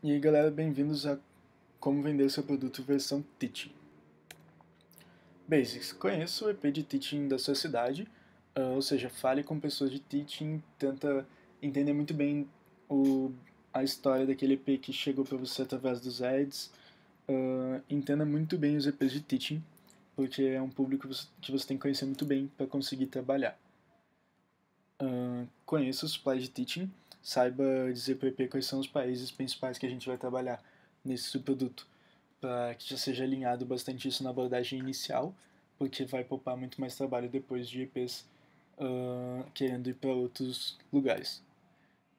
E aí galera, bem-vindos a Como Vender Seu Produto Versão Teaching. Basics, conheça o EP de Teaching da sua cidade, ah, ou seja, fale com pessoas de Teaching, tenta entender muito bem o, a história daquele EP que chegou para você através dos ads, uh, entenda muito bem os EPs de Teaching, porque é um público que você tem que conhecer muito bem para conseguir trabalhar. Uh, conheça os pais de Teaching, saiba dizer para o EP quais são os países principais que a gente vai trabalhar nesse subproduto, para que já seja alinhado bastante isso na abordagem inicial, porque vai poupar muito mais trabalho depois de EPs uh, querendo ir para outros lugares.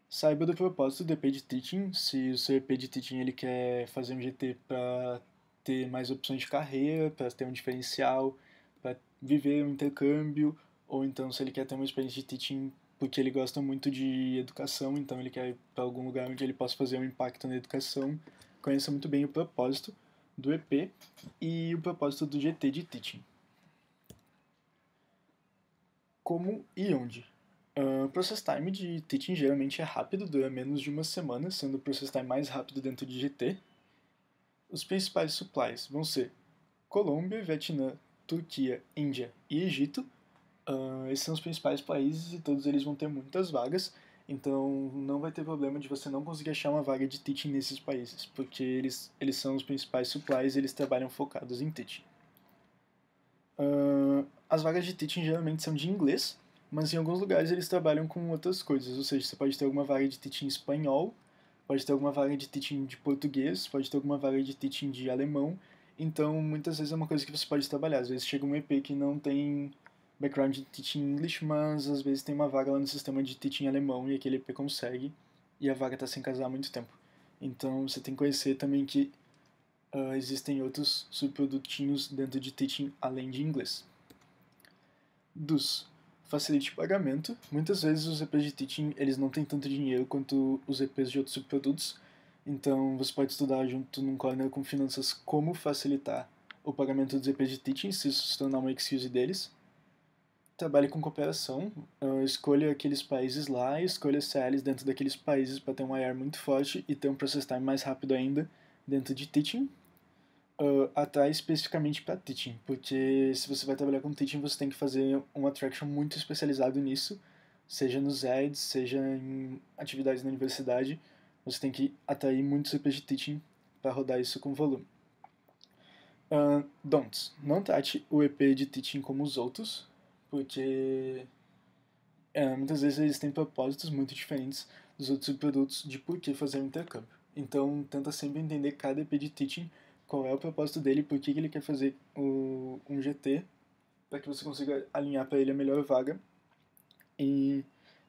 Saiba do propósito do EP de teaching, se o seu EP de teaching ele quer fazer um GT para ter mais opções de carreira, para ter um diferencial, para viver um intercâmbio, ou então se ele quer ter uma experiência de teaching porque ele gosta muito de educação, então ele quer ir para algum lugar onde ele possa fazer um impacto na educação, conheça muito bem o propósito do EP e o propósito do GT de Teaching. Como e onde? O ah, process time de teaching geralmente é rápido, dura menos de uma semana, sendo o process time mais rápido dentro de GT. Os principais supplies vão ser Colômbia, Vietnã, Turquia, Índia e Egito, Uh, esses são os principais países e todos eles vão ter muitas vagas, então não vai ter problema de você não conseguir achar uma vaga de teaching nesses países, porque eles, eles são os principais supplies e eles trabalham focados em teaching. Uh, as vagas de teaching geralmente são de inglês, mas em alguns lugares eles trabalham com outras coisas, ou seja, você pode ter alguma vaga de teaching espanhol, pode ter alguma vaga de teaching de português, pode ter alguma vaga de teaching de alemão, então muitas vezes é uma coisa que você pode trabalhar, às vezes chega um EP que não tem background de teaching English, mas às vezes tem uma vaga lá no sistema de teaching alemão e aquele EP consegue, e a vaga está sem casar há muito tempo. Então você tem que conhecer também que uh, existem outros subprodutinhos dentro de teaching além de inglês. Dos facilite pagamento. Muitas vezes os EPs de teaching eles não têm tanto dinheiro quanto os EPs de outros subprodutos, então você pode estudar junto num corner com finanças como facilitar o pagamento dos EPs de teaching, se isso se tornar uma excuse deles trabalhe com cooperação, escolha aqueles países lá, escolha CLs dentro daqueles países para ter um IR muito forte e ter um process time mais rápido ainda dentro de teaching. Uh, ah, atrai especificamente para teaching, porque se você vai trabalhar com teaching, você tem que fazer um attraction muito especializado nisso, seja nos ads, seja em atividades na universidade, você tem que atrair muitos IPs de teaching para rodar isso com volume. Uh, don'ts. Não trate o EP de teaching como os outros porque é, muitas vezes eles têm propósitos muito diferentes dos outros produtos de por que fazer o intercâmbio. Então, tenta sempre entender cada EP de teaching, qual é o propósito dele, por que, ele quer fazer o, um GT, para que você consiga alinhar para ele a melhor vaga e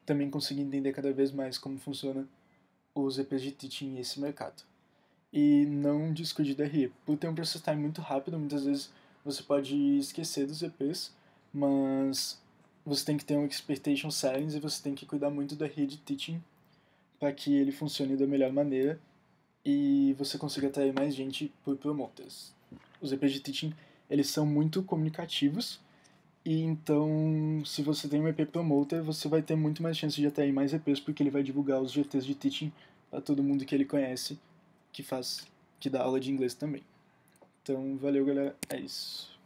também conseguir entender cada vez mais como funciona os EPs de teaching nesse esse mercado. E não descuide da RE. Por ter um process time muito rápido, muitas vezes você pode esquecer dos EPs mas você tem que ter um expectation settings e você tem que cuidar muito da rede teaching para que ele funcione da melhor maneira e você consiga atrair mais gente por promoters. Os EPs de teaching, eles são muito comunicativos e então se você tem um EP promoter, você vai ter muito mais chance de atrair mais EPs porque ele vai divulgar os GTs de teaching para todo mundo que ele conhece, que faz, que dá aula de inglês também. Então, valeu, galera. É isso.